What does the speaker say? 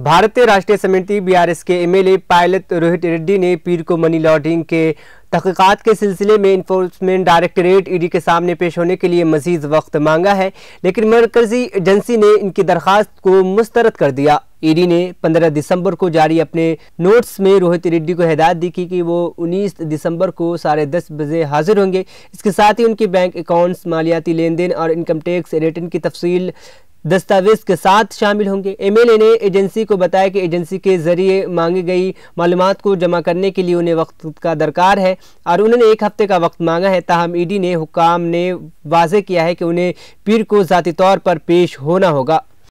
भारतीय राष्ट्रीय समिति बीआरएस के एमएलए पायलट रोहित रेड्डी ने पीर को मनी लॉन्ड्रिंग के तहकीकात के सिलसिले में इन्फोर्समेंट डायरेक्टरेट ईडी के सामने पेश होने के लिए मजीद वक्त मांगा है लेकिन मरकजी एजेंसी ने इनकी दरख्वास्त को मुस्तरद कर दिया ईडी e ने 15 दिसंबर को जारी अपने नोट्स में रोहित रेड्डी को हिदायत दी की कि वो 19 दिसंबर को साढ़े दस बजे हाजिर होंगे इसके साथ ही उनके बैंक अकाउंट्स मालियाती लेन देन और इनकम टैक्स रिटर्न की तफसील दस्तावेज के साथ शामिल होंगे एमएलए ने एजेंसी को बताया कि एजेंसी के जरिए मांगी गई मालूम को जमा करने के लिए उन्हें वक्त का दरकार है और उन्होंने एक हफ्ते का वक्त मांगा है ताहम ईडी ने हुकाम ने वाजे किया है कि उन्हें पीर को जतीी तौर पर पेश होना होगा